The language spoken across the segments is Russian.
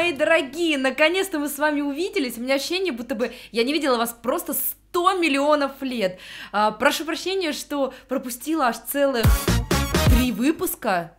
мои дорогие, наконец-то мы с вами увиделись. У меня ощущение, будто бы я не видела вас просто 100 миллионов лет. А, прошу прощения, что пропустила аж целых три выпуска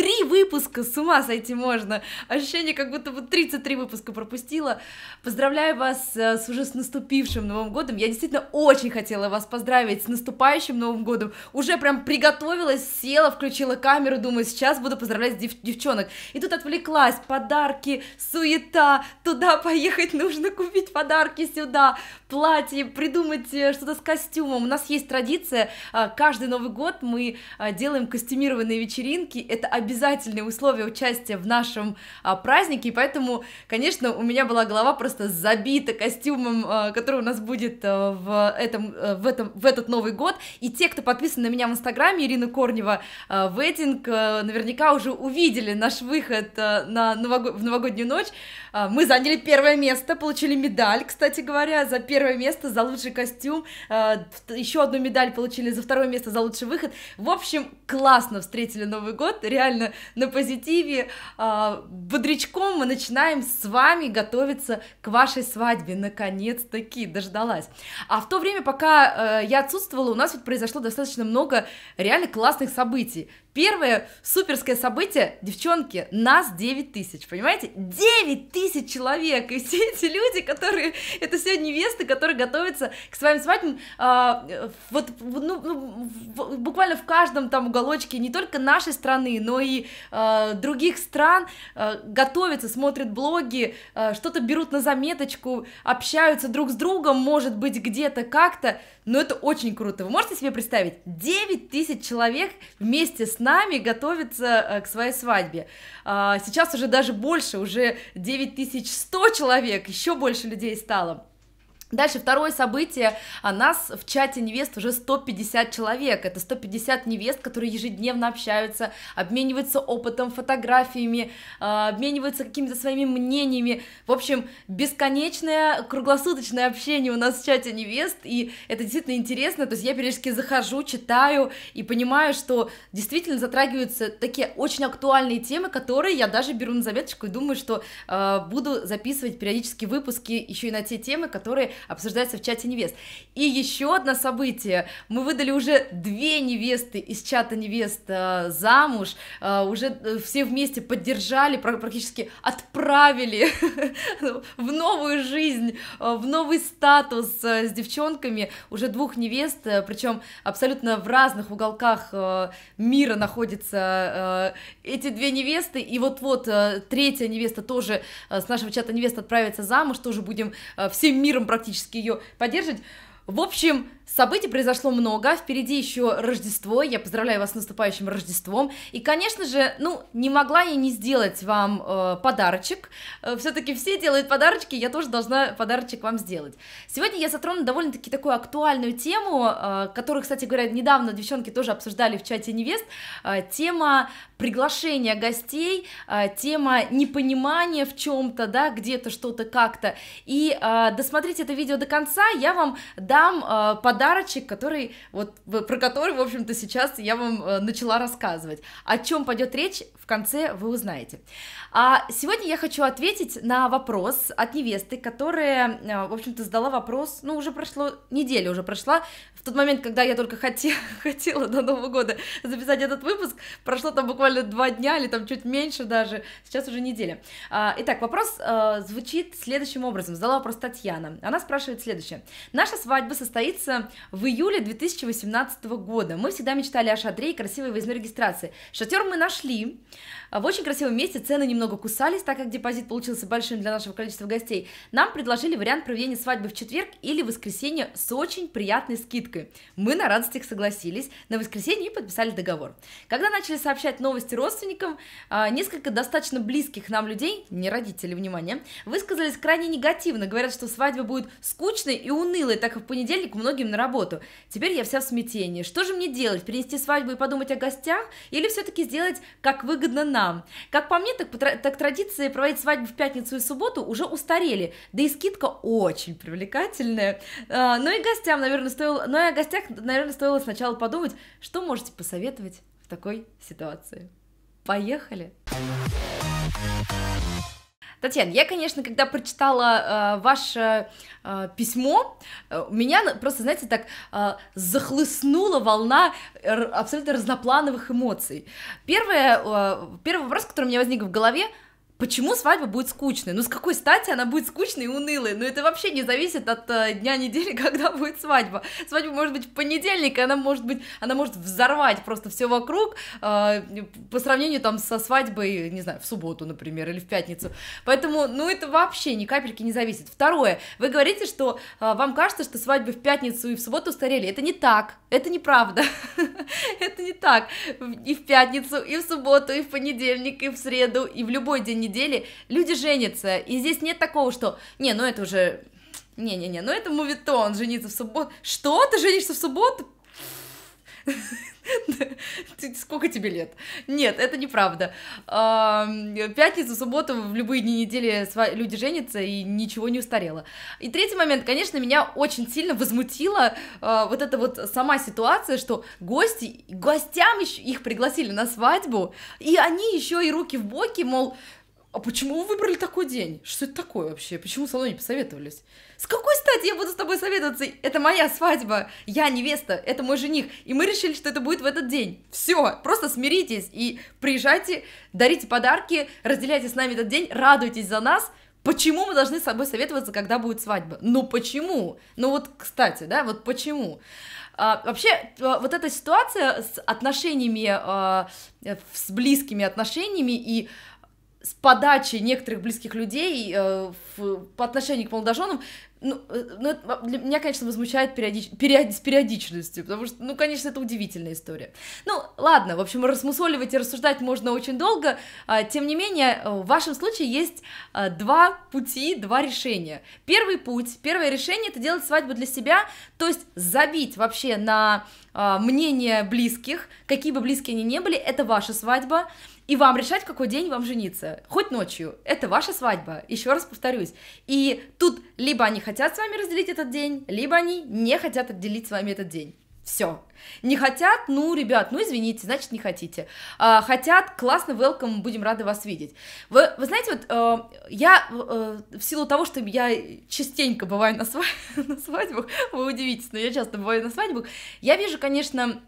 три выпуска, с ума сойти можно. Ощущение, как будто бы 33 выпуска пропустила. Поздравляю вас э, с уже с наступившим Новым годом. Я действительно очень хотела вас поздравить с наступающим Новым годом. Уже прям приготовилась, села, включила камеру, думаю, сейчас буду поздравлять дев девчонок. И тут отвлеклась, подарки, суета, туда поехать нужно купить подарки, сюда платье, придумать э, что-то с костюмом. У нас есть традиция, э, каждый Новый год мы делаем костюмированные вечеринки, это обязательно обязательные условия участия в нашем а, празднике, и поэтому, конечно, у меня была голова просто забита костюмом, а, который у нас будет а, в, этом, а, в, этом, в этот Новый год, и те, кто подписан на меня в Инстаграме, Ирина Корнева, а, Вэддинг, а, наверняка уже увидели наш выход а, на новогод... в новогоднюю ночь, а, мы заняли первое место, получили медаль, кстати говоря, за первое место, за лучший костюм, а, еще одну медаль получили за второе место, за лучший выход, в общем, классно встретили Новый год, реально реально на позитиве, а, бодрячком мы начинаем с вами готовиться к вашей свадьбе, наконец-таки, дождалась. А в то время, пока э, я отсутствовала, у нас ведь произошло достаточно много реально классных событий, Первое суперское событие, девчонки, нас 9 тысяч, понимаете? 9 тысяч человек, и все эти люди, которые, это все невесты, которые готовятся к своим свадьбам, а, вот, ну, ну, буквально в каждом там уголочке, не только нашей страны, но и а, других стран а, готовятся, смотрят блоги, а, что-то берут на заметочку, общаются друг с другом, может быть, где-то как-то, но это очень круто. Вы можете себе представить? 9 тысяч человек вместе с нами готовится э, к своей свадьбе. А, сейчас уже даже больше, уже 9100 человек, еще больше людей стало. Дальше второе событие, а нас в чате невест уже 150 человек, это 150 невест, которые ежедневно общаются, обмениваются опытом, фотографиями, а, обмениваются какими-то своими мнениями, в общем, бесконечное круглосуточное общение у нас в чате невест, и это действительно интересно, то есть я периодически захожу, читаю и понимаю, что действительно затрагиваются такие очень актуальные темы, которые я даже беру на заметочку и думаю, что а, буду записывать периодически выпуски еще и на те темы, которые обсуждается в чате невест. И еще одно событие. Мы выдали уже две невесты из чата невест э, замуж. Э, уже э, все вместе поддержали, практически отправили в новую жизнь, в новый статус с девчонками. Уже двух невест, причем абсолютно в разных уголках мира находятся эти две невесты. И вот-вот третья невеста тоже с нашего чата невест отправится замуж. Тоже будем всем миром практически фактически ее поддерживать, в общем, событий произошло много, а впереди еще Рождество, я поздравляю вас с наступающим Рождеством, и, конечно же, ну, не могла я не сделать вам э, подарочек, э, все-таки все делают подарочки, я тоже должна подарочек вам сделать. Сегодня я затрону довольно-таки такую актуальную тему, э, которую, кстати говоря, недавно девчонки тоже обсуждали в чате невест, э, тема приглашения гостей, э, тема непонимания в чем-то, да, где-то что-то как-то, и э, досмотрите это видео до конца, я вам дам там э, подарочек, который вот про который, в общем-то, сейчас я вам э, начала рассказывать. О чем пойдет речь, в конце вы узнаете. А сегодня я хочу ответить на вопрос от невесты, которая, э, в общем-то, задала вопрос, ну, уже прошло, неделя уже прошла, в тот момент, когда я только хотела, хотела до Нового года записать этот выпуск, прошло там буквально два дня или там чуть меньше даже, сейчас уже неделя. А, итак, вопрос э, звучит следующим образом, задала вопрос Татьяна, она спрашивает следующее. Наша свадьба свадьба состоится в июле 2018 года. Мы всегда мечтали о шатре и красивой выездной регистрации. Шатер мы нашли в очень красивом месте, цены немного кусались, так как депозит получился большим для нашего количества гостей. Нам предложили вариант проведения свадьбы в четверг или воскресенье с очень приятной скидкой. Мы на радостях согласились на воскресенье и подписали договор. Когда начали сообщать новости родственникам, а, несколько достаточно близких нам людей, не родители, внимание, высказались крайне негативно, говорят, что свадьба будет скучной и унылой, так как понедельник многим на работу. Теперь я вся в смятении. Что же мне делать? Принести свадьбу и подумать о гостях? Или все-таки сделать, как выгодно нам? Как по мне, так, так традиции проводить свадьбу в пятницу и субботу уже устарели. Да и скидка очень привлекательная. А, ну и гостям, наверное, стоило... Ну и о гостях, наверное, стоило сначала подумать, что можете посоветовать в такой ситуации. Поехали! Поехали! Татьяна, я, конечно, когда прочитала э, ваше э, письмо, э, меня просто, знаете, так э, захлестнула волна абсолютно разноплановых эмоций. Первое, э, первый вопрос, который у меня возник в голове, Почему свадьба будет скучной? Ну, с какой стати она будет скучной и унылой? Ну, это вообще не зависит от э, дня недели, когда будет свадьба. Свадьба может быть в понедельник, и она может быть, она может взорвать просто все вокруг э, по сравнению там со свадьбой, не знаю, в субботу, например, или в пятницу. Поэтому, ну, это вообще ни капельки не зависит. Второе, вы говорите, что э, вам кажется, что свадьбы в пятницу и в субботу устарели. Это не так, это неправда. Это не так. И в пятницу, и в субботу, и в понедельник, и в среду, и в любой день недели недели люди женятся, и здесь нет такого, что, не, ну это уже, не-не-не, ну это мувитон, жениться в субботу, что, ты женишься в субботу? Сколько тебе лет? Нет, это неправда. пятница суббота в любые дни недели люди женятся, и ничего не устарело. И третий момент, конечно, меня очень сильно возмутила э, вот эта вот сама ситуация, что гости, гостям еще их пригласили на свадьбу, и они еще и руки в боки, мол, а почему вы выбрали такой день? Что это такое вообще? Почему со мной не посоветовались? С какой стати я буду с тобой советоваться? Это моя свадьба, я невеста, это мой жених. И мы решили, что это будет в этот день. Все, просто смиритесь и приезжайте, дарите подарки, разделяйте с нами этот день, радуйтесь за нас. Почему мы должны с собой советоваться, когда будет свадьба? Ну почему? Ну вот, кстати, да, вот почему? А, вообще, э, вот эта ситуация с отношениями, а, э, с близкими отношениями и с подачи некоторых близких людей э, в, по отношению к молодоженам, ну, э, ну для меня, конечно, возмущает периодич, период, с периодичностью, потому что, ну, конечно, это удивительная история. Ну, ладно, в общем, рассмусоливать и рассуждать можно очень долго, э, тем не менее, э, в вашем случае есть э, два пути, два решения. Первый путь, первое решение — это делать свадьбу для себя, то есть забить вообще на а, мнение близких, какие бы близкие они ни были, это ваша свадьба, и вам решать, в какой день вам жениться, хоть ночью, это ваша свадьба, еще раз повторюсь. И тут либо они хотят с вами разделить этот день, либо они не хотят отделить с вами этот день. Все. Не хотят, ну, ребят, ну, извините, значит, не хотите. А, хотят, классно, welcome, будем рады вас видеть. Вы, вы знаете, вот э, я, э, в силу того, что я частенько бываю на, сва- на свадьбах, вы удивитесь, но я часто бываю на свадьбах, я вижу, конечно,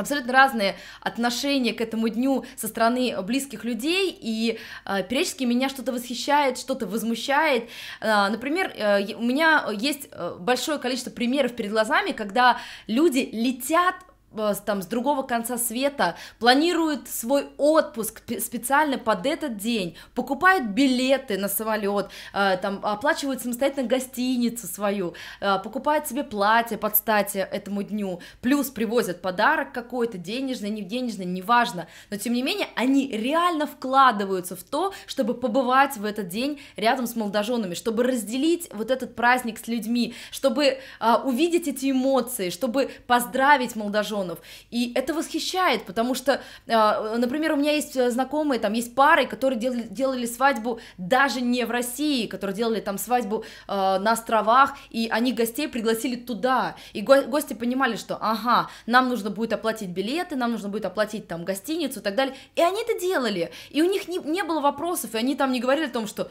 абсолютно разные отношения к этому дню со стороны близких людей, и э, периодически меня что-то восхищает, что-то возмущает. Э, например, э, у меня есть э, большое количество примеров перед глазами, когда люди летят Э, там с другого конца света, планирует свой отпуск специально под этот день, покупают билеты на самолет, э, там оплачивают самостоятельно гостиницу свою, э, покупают себе платье под стать этому дню, плюс привозят подарок какой-то, денежный, не денежный, неважно, но тем не менее они реально вкладываются в то, чтобы побывать в этот день рядом с молодоженами, чтобы разделить вот этот праздник с людьми, чтобы увидеть эти эмоции, чтобы поздравить молодожен миллионов. И это восхищает, потому что, а, например, у меня есть э, знакомые, там есть пары, которые делали, делали свадьбу даже не в России, которые делали там свадьбу а, на островах, и они гостей пригласили туда. И го- гости понимали, что, ага, нам нужно будет оплатить билеты, нам нужно будет оплатить там гостиницу и так далее. И они это делали. И у них не, не было вопросов, и они там не говорили о том, что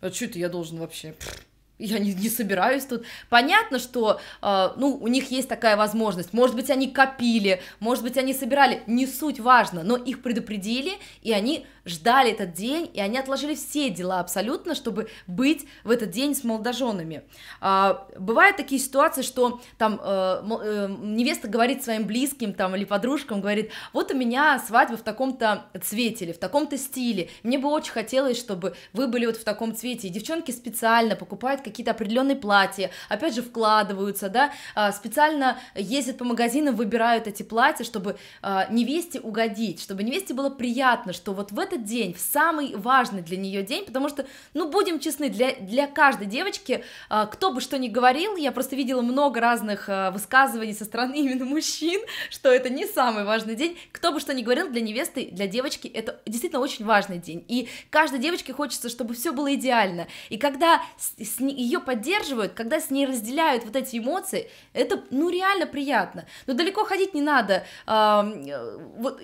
а что это я должен вообще? Пфф, я не, не собираюсь тут. Понятно, что, э, ну, у них есть такая возможность. Может быть, они копили, может быть, они собирали. Не суть важно, но их предупредили, и они ждали этот день, и они отложили все дела абсолютно, чтобы быть в этот день с молодоженами. Э, бывают такие ситуации, что там э, э, невеста говорит своим близким там или подружкам, говорит, вот у меня свадьба в таком-то цвете или в таком-то стиле. Мне бы очень хотелось, чтобы вы были вот в таком цвете. И девчонки специально покупают какие какие-то определенные платья, опять же вкладываются, да, а, специально ездят по магазинам, выбирают эти платья, чтобы а, невесте угодить, чтобы невесте было приятно, что вот в этот день, в самый важный для нее день, потому что, ну, будем честны, для, для каждой девочки, а, кто бы что ни говорил, я просто видела много разных высказываний со стороны именно мужчин, что это не самый важный день, кто бы что ни говорил, для невесты, для девочки это действительно очень важный день, и каждой девочке хочется, чтобы все было идеально, и когда с, с, ее поддерживают, когда с ней разделяют вот эти эмоции, это, ну, реально приятно. Но далеко ходить не надо, э, вот,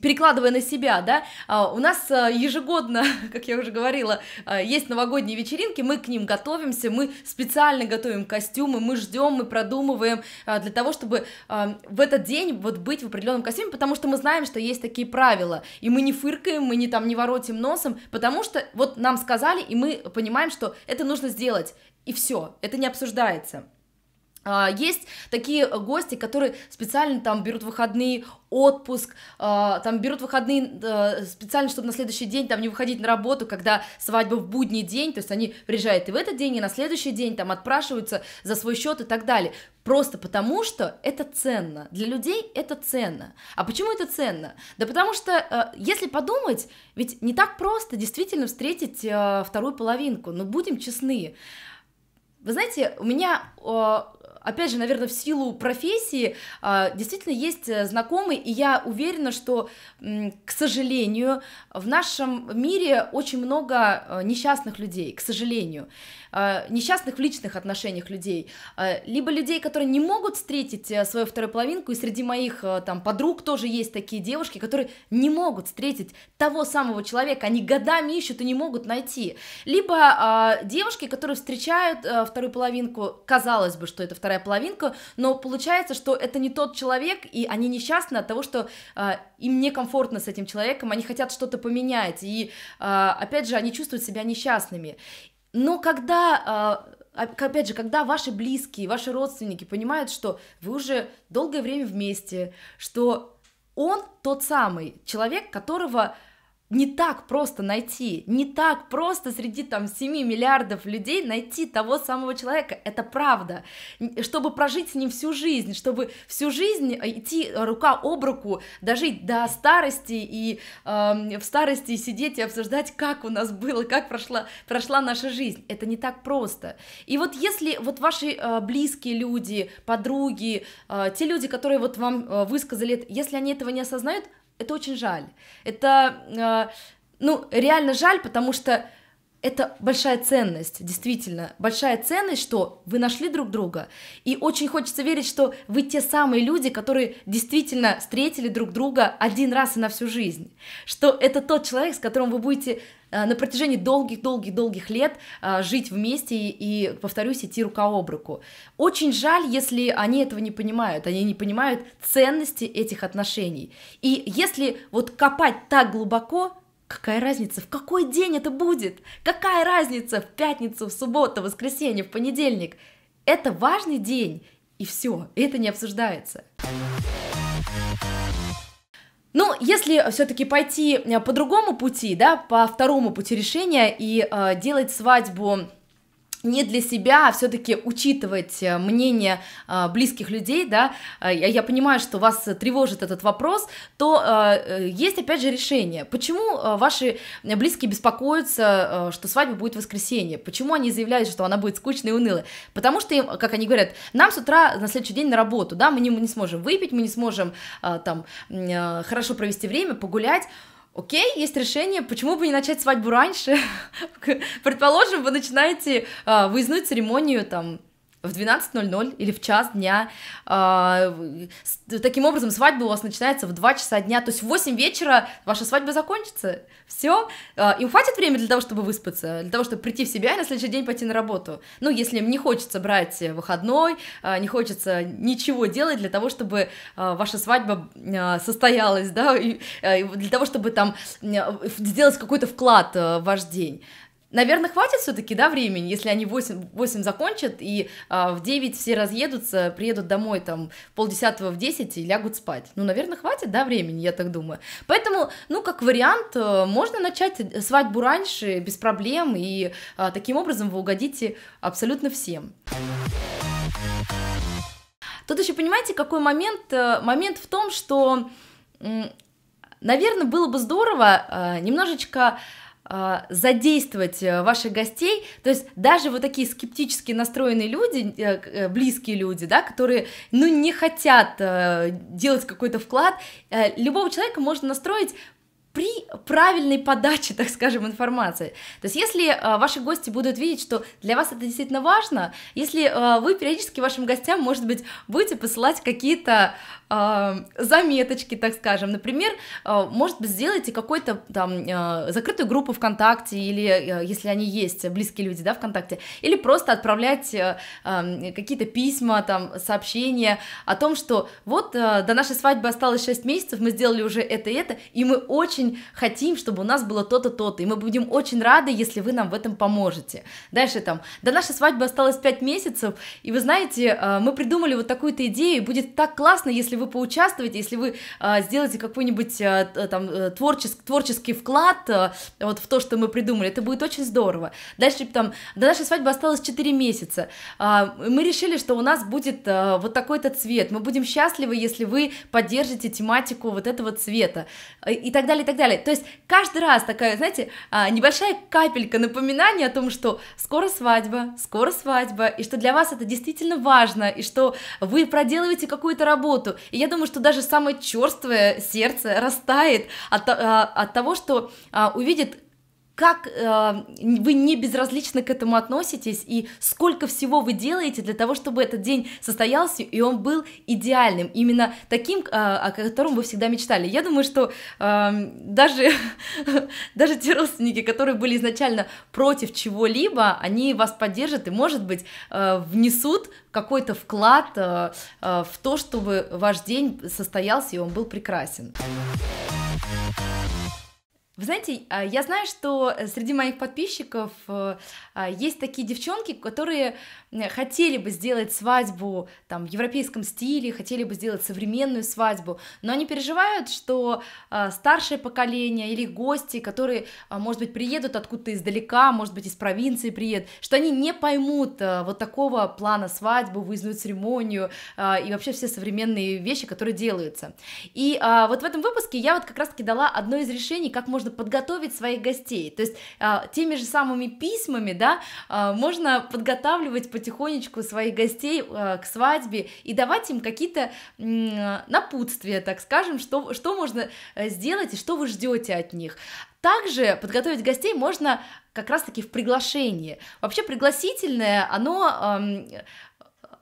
перекладывая на себя, да, э, у нас а, ежегодно, как я уже говорила, э, есть новогодние вечеринки, мы к ним готовимся, мы специально готовим костюмы, мы ждем, мы продумываем э, для того, чтобы э, в этот день вот быть в определенном костюме, потому что мы знаем, что есть такие правила, и мы не фыркаем, мы не там не воротим носом, потому что вот нам сказали, и мы понимаем, что это нужно сделать, делать, и все, это не обсуждается. А, есть такие э, гости, которые специально там берут выходные, отпуск, а, там берут выходные э, специально, чтобы на следующий день там не выходить на работу, когда свадьба в будний день, то есть они приезжают и в этот день, и на следующий день там отпрашиваются за свой счет и так далее. Просто потому, что это ценно. Для людей это ценно. А почему это ценно? Да потому что, э, если подумать, ведь не так просто действительно встретить вторую половинку, но будем честны. Вы знаете, у меня опять же, наверное, в силу профессии а, действительно есть э, знакомые, и я уверена, что, к сожалению, в нашем мире очень много э, несчастных людей, к сожалению, а, несчастных в личных отношениях людей, а, либо людей, которые не могут встретить э, свою вторую половинку, и среди моих там подруг тоже есть такие девушки, которые не могут встретить того самого человека, они годами ищут и не могут найти, либо девушки, которые встречают вторую половинку, казалось бы, что это вторая половинка, но получается, что это не тот человек, и они несчастны от того, что э, им некомфортно с этим человеком, они хотят что-то поменять, и э, опять же, они чувствуют себя несчастными. Но когда э, опять же, когда ваши близкие, ваши родственники понимают, что вы уже долгое время вместе, что он тот самый человек, которого не так просто найти, не так просто среди там 7 миллиардов людей найти того самого человека, это правда, чтобы прожить с ним всю жизнь, чтобы всю жизнь э, идти рука об руку, дожить до старости и э, в старости сидеть и обсуждать, как у нас было, как прошла, прошла наша жизнь, это не так просто, и вот если вот ваши э, близкие люди, подруги, э, те люди, которые вот вам э, высказали, если они этого не осознают, это очень жаль. Это, э, ну, реально жаль, потому что это большая ценность, действительно, большая ценность, что вы нашли друг друга, и очень хочется верить, что вы те самые люди, которые действительно встретили друг друга один раз и на всю жизнь, что это тот человек, с которым вы будете Э, на протяжении долгих-долгих-долгих лет э, жить вместе и, повторюсь, идти рука об руку. Очень жаль, если они этого не понимают, они не понимают ценности этих отношений. И если вот копать так глубоко, Какая разница, в какой день это будет? Какая разница в пятницу, в субботу, в воскресенье, в понедельник? Это важный день, и все, это не обсуждается. Ну, если все-таки пойти э, по другому пути, да, по второму пути решения и э, делать свадьбу не для себя, а все-таки учитывать э, мнение э, близких людей, да, э, я, понимаю, что вас тревожит этот вопрос, то есть опять же решение. Почему ваши близкие беспокоятся, что свадьба будет в воскресенье? Почему они заявляют, что она будет скучной и унылой? Потому что, им, как они говорят, нам с утра на следующий день на работу, да, мы не, мы не сможем выпить, мы не сможем там хорошо провести время, погулять, Окей, есть решение, почему бы не начать свадьбу раньше? Предположим, вы начинаете а, выездную церемонию там в 12.00 или в час дня. А, таким образом, свадьба у вас начинается в 2 часа дня, то есть в 8 вечера ваша свадьба закончится, все. А, им хватит времени для того, чтобы выспаться, для того, чтобы прийти в себя и на следующий день пойти на работу. Ну, если им не хочется брать э, выходной, а, не хочется ничего делать для того, чтобы ваша свадьба состоялась, да, и э, для того, чтобы там э, сделать какой-то вклад в ваш день. Наверное, хватит все-таки, да, времени, если они 8, 8 закончат, и а, в 9 все разъедутся, приедут домой там полдесятого в 10 и лягут спать. Ну, наверное, хватит, да, времени, я так думаю. Поэтому, ну, как вариант, э, можно начать свадьбу раньше, без проблем, и а, таким образом вы угодите абсолютно всем. Тут еще понимаете, какой момент? Э, момент в том, что, наверное, было бы здорово э, немножечко а, задействовать э, ваших гостей, то есть даже вот такие скептически настроенные люди, э, э, близкие люди, да, которые, ну, не хотят делать какой-то вклад, любого человека можно настроить при правильной подаче, так скажем, информации. То есть если э, ваши гости будут видеть, что для вас это действительно важно, если э, вы периодически вашим гостям, может быть, будете посылать какие-то э, заметочки, так скажем, например, э, может быть, сделайте какую-то там э, закрытую группу ВКонтакте или, э, если они есть, близкие люди, да, ВКонтакте, или просто отправлять э, э, какие-то письма, там, сообщения о том, что вот э, до нашей свадьбы осталось 6 месяцев, мы сделали уже это и это, и мы очень очень хотим, чтобы у нас было то-то, то-то, и мы будем очень рады, если вы нам в этом поможете. Дальше там, до нашей свадьбы осталось 5 месяцев, и вы знаете, э, мы придумали вот такую-то идею, будет так классно, если вы поучаствуете, если вы э, сделаете какой-нибудь э, там творческий, творческий вклад вот в то, что мы придумали, это будет очень здорово. Дальше там, до нашей свадьбы осталось 4 месяца, а, мы решили, что у нас будет вот такой-то цвет, мы будем счастливы, если вы поддержите тематику вот этого цвета, и так далее, и так так далее. То есть каждый раз такая, знаете, а, небольшая капелька напоминания о том, что скоро свадьба, скоро свадьба, и что для вас это действительно важно, и что вы проделываете какую-то работу. И я думаю, что даже самое черствое сердце растает от, а, от того, что а, увидит, как э, вы не безразлично к этому относитесь и сколько всего вы делаете для того, чтобы этот день состоялся и он был идеальным, именно таким, э, о котором вы всегда мечтали. Я думаю, что э, даже, даже те родственники, которые были изначально против чего-либо, они вас поддержат и, может быть, э, внесут какой-то вклад э, э, в то, чтобы ваш день состоялся и он был прекрасен. Вы знаете, а, я знаю, что э, среди моих подписчиков э, а, есть такие девчонки, которые хотели бы сделать свадьбу там, в европейском стиле, хотели бы сделать современную свадьбу, но они переживают, что а, старшее поколение или гости, которые, может быть, приедут откуда-то издалека, может быть, из провинции приедут, что они не поймут э, вот такого плана свадьбы, выездную церемонию и вообще все современные вещи, которые делаются. И вот в этом выпуске я вот как раз-таки дала одно из решений, как можно можно подготовить своих гостей. То есть а, теми же самыми письмами, да, а, можно подготавливать потихонечку своих гостей а, к свадьбе и давать им какие-то напутствия, так скажем, что, что можно э, сделать и что вы ждете от них. Также подготовить гостей можно как раз-таки в приглашении. Вообще пригласительное, оно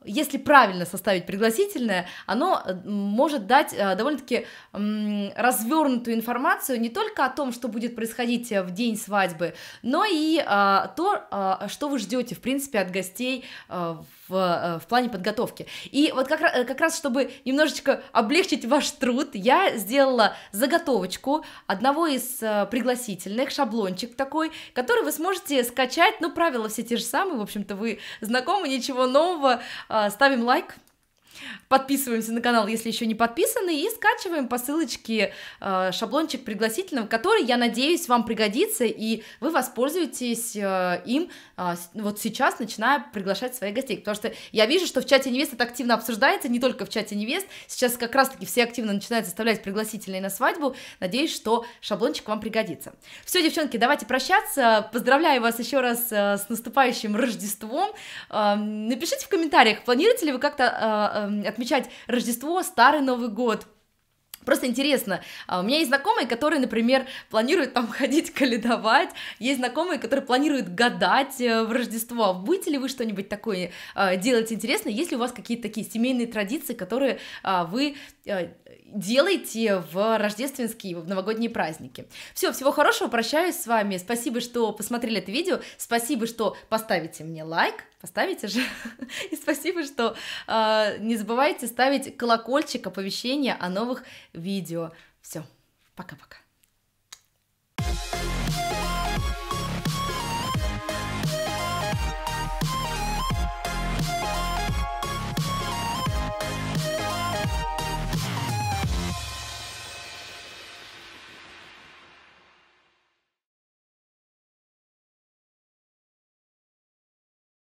если правильно составить пригласительное, оно э, может дать э, довольно-таки развернутую информацию не только о том, что будет происходить э, в день свадьбы, но и а, то, а, что вы ждете, в принципе, от гостей в, в плане подготовки. И вот как, как раз, чтобы немножечко облегчить ваш труд, я сделала заготовочку одного из пригласительных, шаблончик такой, который вы сможете скачать, ну, правила все те же самые, в общем-то, вы знакомы, ничего нового, а, ставим лайк, Подписываемся на канал, если еще не подписаны, и скачиваем по ссылочке э, шаблончик пригласительного, который, я надеюсь, вам пригодится, и вы воспользуетесь э, им э, вот сейчас, начиная приглашать своих гостей, потому что я вижу, что в чате невест это активно обсуждается, не только в чате невест, сейчас как раз-таки все активно начинают составлять пригласительные на свадьбу, надеюсь, что шаблончик вам пригодится. Все, девчонки, давайте прощаться, поздравляю вас еще раз э, с наступающим Рождеством, э, напишите в комментариях, планируете ли вы как-то э, э отмечать Рождество, Старый Новый год. Просто интересно, а, у меня есть знакомые, которые, например, планируют там ходить каледовать, есть знакомые, которые планируют гадать э, в Рождество. А будете ли вы что-нибудь такое а, делать интересно? Есть ли у вас какие-то такие семейные традиции, которые вы э, делаете в рождественские, в новогодние праздники. Все, всего хорошего, прощаюсь с вами. Спасибо, что посмотрели это видео. Спасибо, что поставите мне лайк. Поставите же. И спасибо, что э, не забывайте ставить колокольчик оповещения о новых видео. Все, пока-пока.